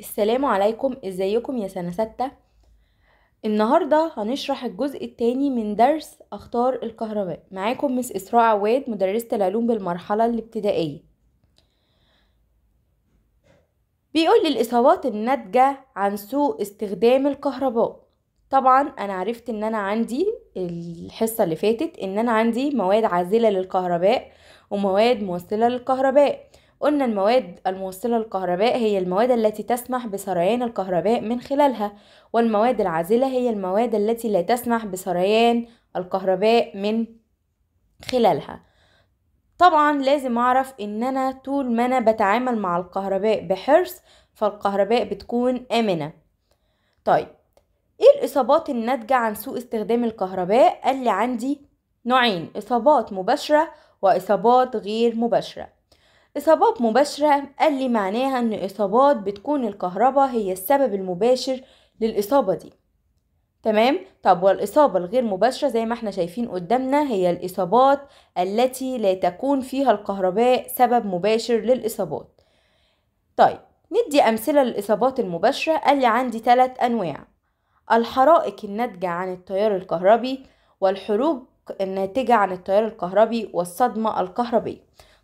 السلام عليكم ازيكم يا سنة ستة النهاردة هنشرح الجزء التاني من درس أخطار الكهرباء معاكم مس إسراء عواد مدرسة العلوم بالمرحلة الابتدائية بيقول لي الإصابات الناتجة عن سوء استخدام الكهرباء طبعا أنا عرفت إن أنا عندي الحصة اللي فاتت إن أنا عندي مواد عازلة للكهرباء ومواد موصلة للكهرباء قلنا المواد الموصلة للكهرباء هي المواد التي تسمح بسريان الكهرباء من خلالها والمواد العازلة هي المواد التي لا تسمح بسريان الكهرباء من خلالها طبعا لازم اعرف ان انا طول ما انا بتعامل مع الكهرباء بحرص فالكهرباء بتكون امنه طيب ايه الاصابات الناتجه عن سوء استخدام الكهرباء قال لي عندي نوعين اصابات مباشره واصابات غير مباشره إصابات مباشرة قال لي معناها إن إصابات بتكون الكهرباء هي السبب المباشر للإصابة دي تمام طب والإصابة الغير مباشرة زي ما احنا شايفين قدامنا هي الإصابات التي لا تكون فيها الكهرباء سبب مباشر للإصابات طيب ندي أمثلة للإصابات المباشرة قال لي عندي ثلاث أنواع الحرائق الناتجة عن التيار الكهربي والحروق الناتجة عن التيار الكهربي والصدمة الكهربية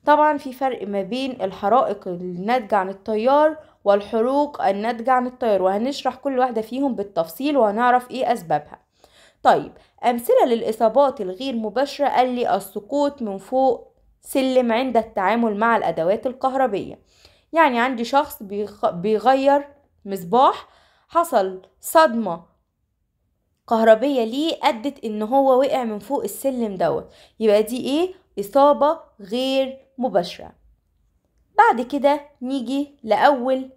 طبعا في فرق ما بين الحرائق الناتجة عن التيار والحروق الناتجة عن التيار وهنشرح كل واحدة فيهم بالتفصيل وهنعرف ايه اسبابها طيب امثلة للاصابات الغير مباشرة قال لي السقوط من فوق سلم عند التعامل مع الادوات الكهربية يعني عندي شخص بيغير مصباح حصل صدمة كهربية ليه أدت إن هو وقع من فوق السلم دوت يبقى دي إيه إصابة غير مباشرة بعد كده نيجي لأول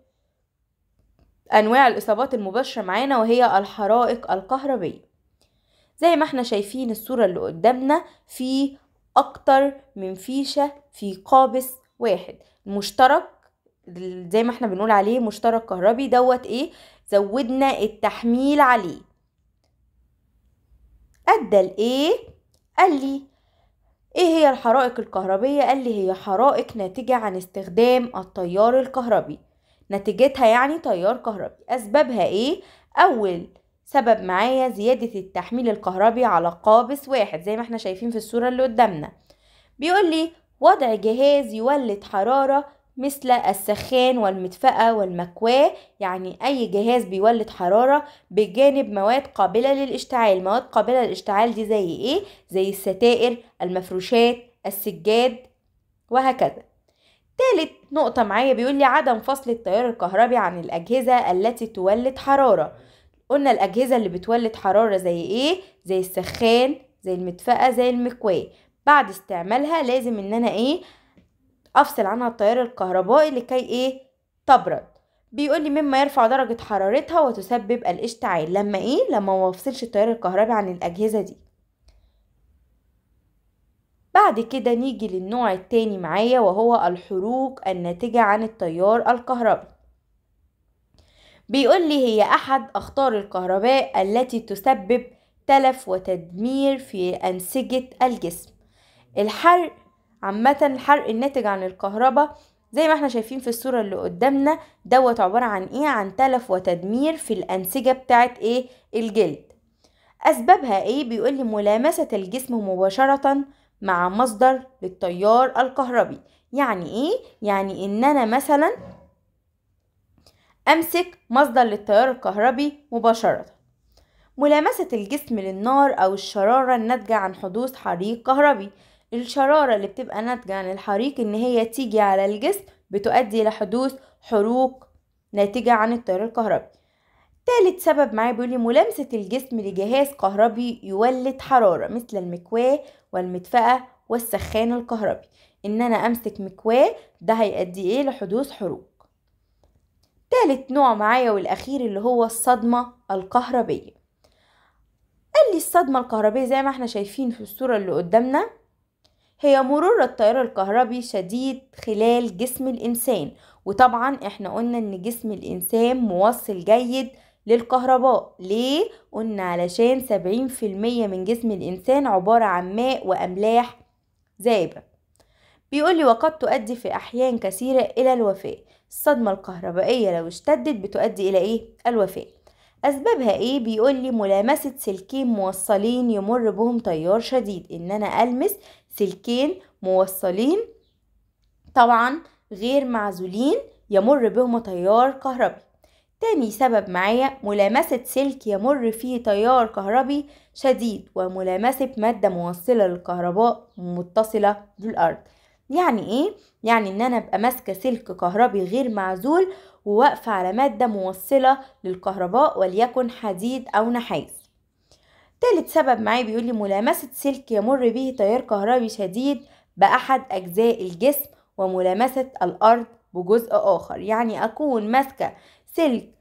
أنواع الإصابات المباشرة معانا وهي الحرائق الكهربية زي ما احنا شايفين الصورة اللي قدامنا في أكتر من فيشة في قابس واحد مشترك زي ما احنا بنقول عليه مشترك كهربي دوت ايه زودنا التحميل عليه ادى لايه قال لي ايه هي الحرائق الكهربية؟ قال لي هي حرائق ناتجة عن استخدام التيار الكهربي نتيجتها يعني تيار كهربي أسبابها ايه؟ أول سبب معايا زيادة التحميل الكهربي على قابس واحد زي ما احنا شايفين في الصورة اللي قدامنا بيقول لي وضع جهاز يولد حرارة مثل السخان والمدفأة والمكواة يعني أي جهاز بيولد حرارة بجانب مواد قابلة للاشتعال مواد قابلة للاشتعال دي زي إيه؟ زي الستائر المفروشات السجاد وهكذا تالت نقطة معايا بيقول لي عدم فصل التيار الكهربي عن الأجهزة التي تولد حرارة قلنا الأجهزة اللي بتولد حرارة زي إيه؟ زي السخان زي المدفأة زي المكواة بعد استعمالها لازم إن أنا إيه افصل عنها التيار الكهربائي لكي ايه تبرد بيقول لي مما يرفع درجة حرارتها وتسبب الاشتعال لما ايه لما ما افصلش التيار الكهربي عن الاجهزة دي بعد كده نيجي للنوع التاني معايا وهو الحروق الناتجة عن التيار الكهربي بيقول لي هي أحد أخطار الكهرباء التي تسبب تلف وتدمير في أنسجة الجسم الحرق عامة الحرق الناتج عن الكهرباء زي ما احنا شايفين في الصورة اللي قدامنا دوت عبارة عن ايه عن تلف وتدمير في الأنسجة بتاعت ايه الجلد أسبابها ايه بيقول لي ملامسة الجسم مباشرة مع مصدر للتيار الكهربي يعني ايه يعني ان انا مثلا امسك مصدر للتيار الكهربي مباشرة ملامسة الجسم للنار أو الشرارة الناتجة عن حدوث حريق كهربي الشرارة اللي بتبقى ناتجة عن الحريق إن هي تيجي على الجسم بتؤدي لحدوث حروق ناتجة عن التيار الكهربي تالت سبب معايا بيقولي ملامسة الجسم لجهاز كهربي يولد حرارة مثل المكواة والمدفأة والسخان الكهربي إن أنا أمسك مكواة ده هيؤدي إيه لحدوث حروق تالت نوع معايا والأخير اللي هو الصدمة الكهربية قال لي الصدمة الكهربية زي ما احنا شايفين في الصورة اللي قدامنا هي مرور التيار الكهربي شديد خلال جسم الإنسان وطبعا احنا قلنا ان جسم الإنسان موصل جيد للكهرباء ليه؟ قلنا علشان سبعين في المية من جسم الإنسان عبارة عن ماء وأملاح زائبة بيقولي وقد تؤدي في أحيان كثيرة إلى الوفاة الصدمة الكهربائية لو اشتدت بتؤدي إلى إيه؟ الوفاة أسبابها إيه؟ بيقولي ملامسة سلكين موصلين يمر بهم تيار شديد إن أنا ألمس سلكين موصلين طبعا غير معزولين يمر بهم تيار كهربي تاني سبب معايا ملامسة سلك يمر فيه تيار كهربي شديد وملامسة مادة موصلة للكهرباء متصلة بالأرض يعني ايه؟ يعني ان انا ابقى ماسكة سلك كهربي غير معزول وواقفة على مادة موصلة للكهرباء وليكن حديد او نحاس تالت سبب معايا بيقول لي ملامسة سلك يمر به تيار كهربي شديد بأحد أجزاء الجسم وملامسة الأرض بجزء آخر يعني أكون ماسكة سلك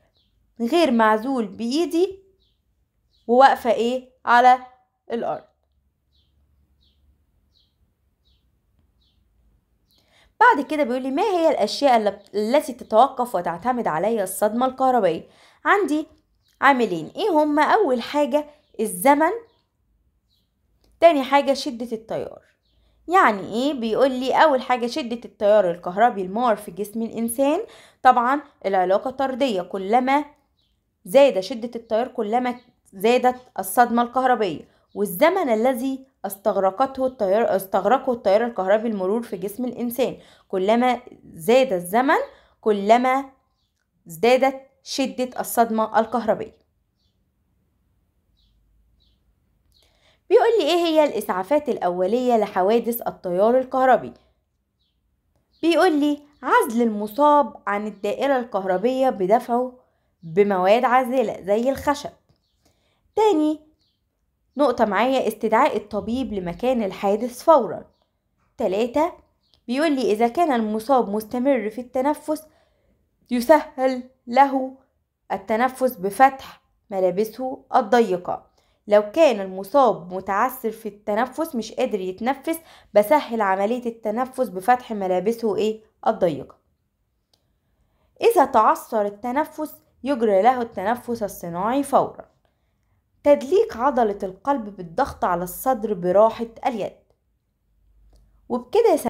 غير معزول بإيدي وواقفة إيه على الأرض بعد كده بيقول لي ما هي الأشياء التي تتوقف وتعتمد عليها الصدمة الكهربائية عندي عاملين إيه هما أول حاجة الزمن تاني حاجة شدة التيار يعني ايه بيقول لي اول حاجة شدة التيار الكهربي المار في جسم الانسان طبعا العلاقة طردية كلما زاد شدة التيار كلما زادت الصدمة الكهربية والزمن الذي استغرقته التيار استغرقه التيار الكهربي المرور في جسم الانسان كلما زاد الزمن كلما ازدادت شدة الصدمة الكهربية بيقول لي ايه هي الاسعافات الاوليه لحوادث التيار الكهربي بيقول لي عزل المصاب عن الدائره الكهربيه بدفعه بمواد عازله زي الخشب تاني نقطه معايا استدعاء الطبيب لمكان الحادث فورا تلاتة بيقول لي اذا كان المصاب مستمر في التنفس يسهل له التنفس بفتح ملابسه الضيقه لو كان المصاب متعثر في التنفس مش قادر يتنفس بسهل عملية التنفس بفتح ملابسه ايه الضيقة إذا تعثر التنفس يجرى له التنفس الصناعي فورا تدليك عضلة القلب بالضغط على الصدر براحة اليد وبكده